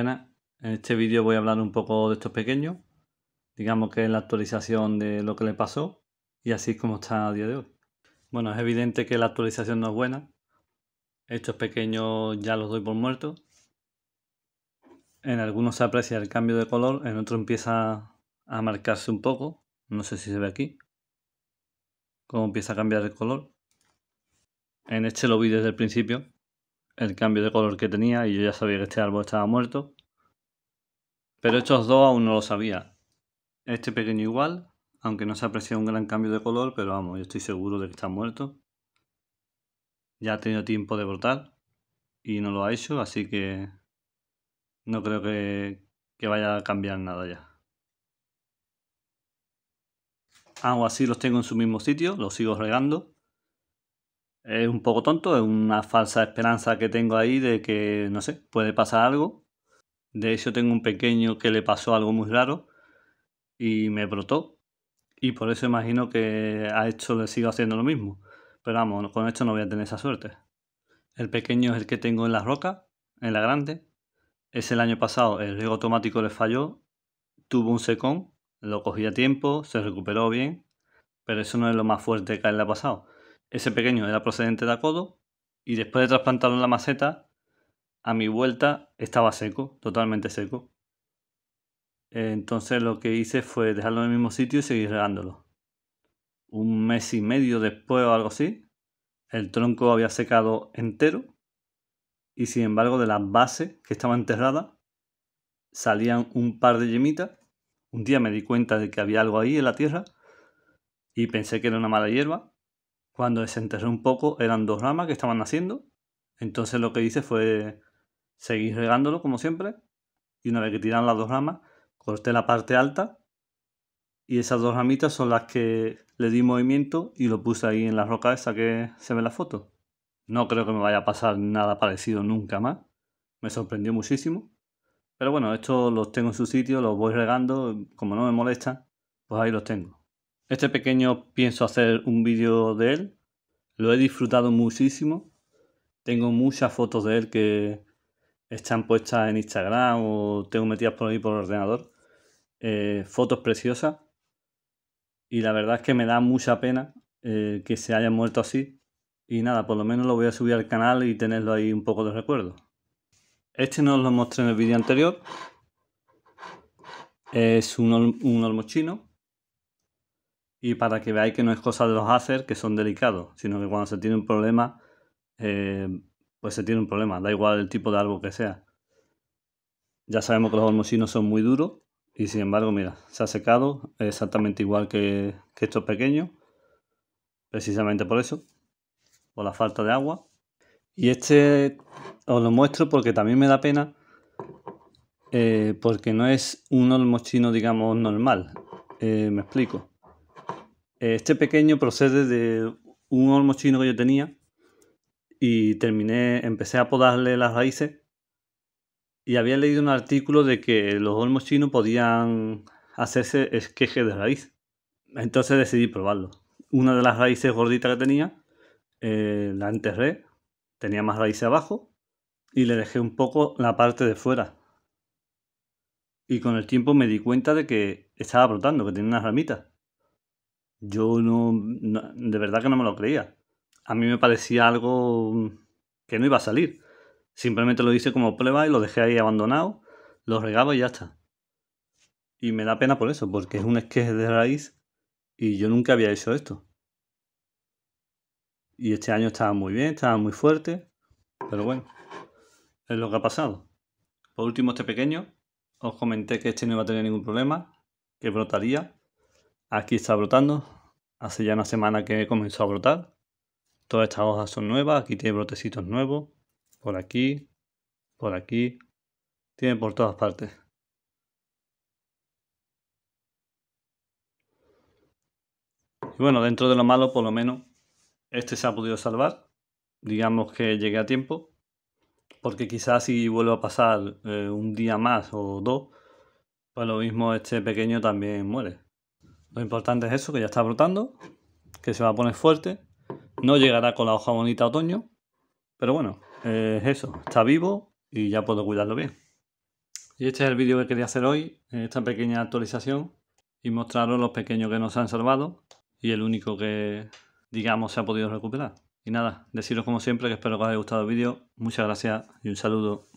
en este vídeo voy a hablar un poco de estos pequeños, digamos que es la actualización de lo que le pasó y así es como está a día de hoy. Bueno, es evidente que la actualización no es buena, estos pequeños ya los doy por muertos, en algunos se aprecia el cambio de color, en otros empieza a marcarse un poco, no sé si se ve aquí, cómo empieza a cambiar el color. En este lo vi desde el principio, el cambio de color que tenía y yo ya sabía que este árbol estaba muerto. Pero estos dos aún no lo sabía. Este pequeño igual, aunque no se aprecia un gran cambio de color, pero vamos, yo estoy seguro de que está muerto. Ya ha tenido tiempo de brotar y no lo ha hecho, así que no creo que, vaya a cambiar nada ya. Aún así los tengo en su mismo sitio, los sigo regando. Es un poco tonto, es una falsa esperanza que tengo ahí de que, no sé, puede pasar algo. De hecho, tengo un pequeño que le pasó algo muy raro y me brotó. Y por eso imagino que a esto le sigo haciendo lo mismo. Pero vamos, con esto no voy a tener esa suerte. El pequeño es el que tengo en la roca, en la grande. Es el año pasado, el riego automático le falló, tuvo un secón, lo cogí a tiempo, se recuperó bien, pero eso no es lo más fuerte que a él le ha pasado. Ese pequeño era procedente de acodo y después de trasplantarlo en la maceta, a mi vuelta estaba seco, totalmente seco. Entonces lo que hice fue dejarlo en el mismo sitio y seguir regándolo. Un mes y medio después o algo así, el tronco había secado entero y sin embargo de la base que estaba enterrada salían un par de yemitas. Un día me di cuenta de que había algo ahí en la tierra y pensé que era una mala hierba. Cuando desenterré un poco eran dos ramas que estaban naciendo. Entonces lo que hice fue Seguí regándolo como siempre y una vez que tiran las dos ramas, corté pues la parte alta y esas dos ramitas son las que le di movimiento y lo puse ahí en la roca esa que se ve en la foto. No creo que me vaya a pasar nada parecido nunca más. Me sorprendió muchísimo. Pero bueno, estos los tengo en su sitio, los voy regando, como no me molesta, pues ahí los tengo. Este pequeño pienso hacer un vídeo de él. Lo he disfrutado muchísimo. Tengo muchas fotos de él que están puestas en Instagram o tengo metidas por ahí por el ordenador. Eh, fotos preciosas. Y la verdad es que me da mucha pena eh, que se hayan muerto así. Y nada, por lo menos lo voy a subir al canal y tenerlo ahí un poco de recuerdo. Este no os lo mostré en el vídeo anterior. Es un, olmo chino. Y para que veáis que no es cosa de los hacer que son delicados, sino que cuando se tiene un problema eh, pues se tiene un problema, da igual el tipo de árbol que sea. Ya sabemos que los chinos son muy duros y sin embargo, mira, se ha secado exactamente igual que, estos pequeños, precisamente por eso, por la falta de agua. Y este os lo muestro porque también me da pena, eh, porque no es un chino, digamos, normal. Eh, me explico. Este pequeño procede de un chino que yo tenía, y terminé, empecé a podarle las raíces y había leído un artículo de que los olmos chinos podían hacerse esqueje de raíz. Entonces decidí probarlo. Una de las raíces gorditas que tenía, eh, la enterré, tenía más raíces abajo y le dejé un poco la parte de fuera. Y con el tiempo me di cuenta de que estaba brotando, que tenía unas ramitas. Yo no de verdad que no me lo creía a mí me parecía algo que no iba a salir. Simplemente lo hice como prueba y lo dejé ahí abandonado, lo regaba y ya está. Y me da pena por eso, porque es un esqueje de raíz y yo nunca había hecho esto. Y este año estaba muy bien, estaba muy fuerte, pero bueno, es lo que ha pasado. Por último, este pequeño, os comenté que este no iba a tener ningún problema, que brotaría. Aquí está brotando, hace ya una semana que comenzó a brotar. Todas estas hojas son nuevas, aquí tiene brotecitos nuevos, por aquí, por aquí, tiene por todas partes. Y bueno, dentro de lo malo, por lo menos, este se ha podido salvar. Digamos que llegué a tiempo. Porque quizás si vuelvo a pasar eh, un día más o dos, pues lo mismo este pequeño también muere. Lo importante es eso, que ya está brotando, que se va a poner fuerte. No llegará con la hoja bonita otoño, pero bueno, es eso, está vivo y ya puedo cuidarlo bien. Y este es el vídeo que quería hacer hoy, esta pequeña actualización, y mostraros los pequeños que nos han salvado y el único que, digamos, se ha podido recuperar. Y nada, deciros como siempre que espero que os haya gustado el vídeo. Muchas gracias y un saludo.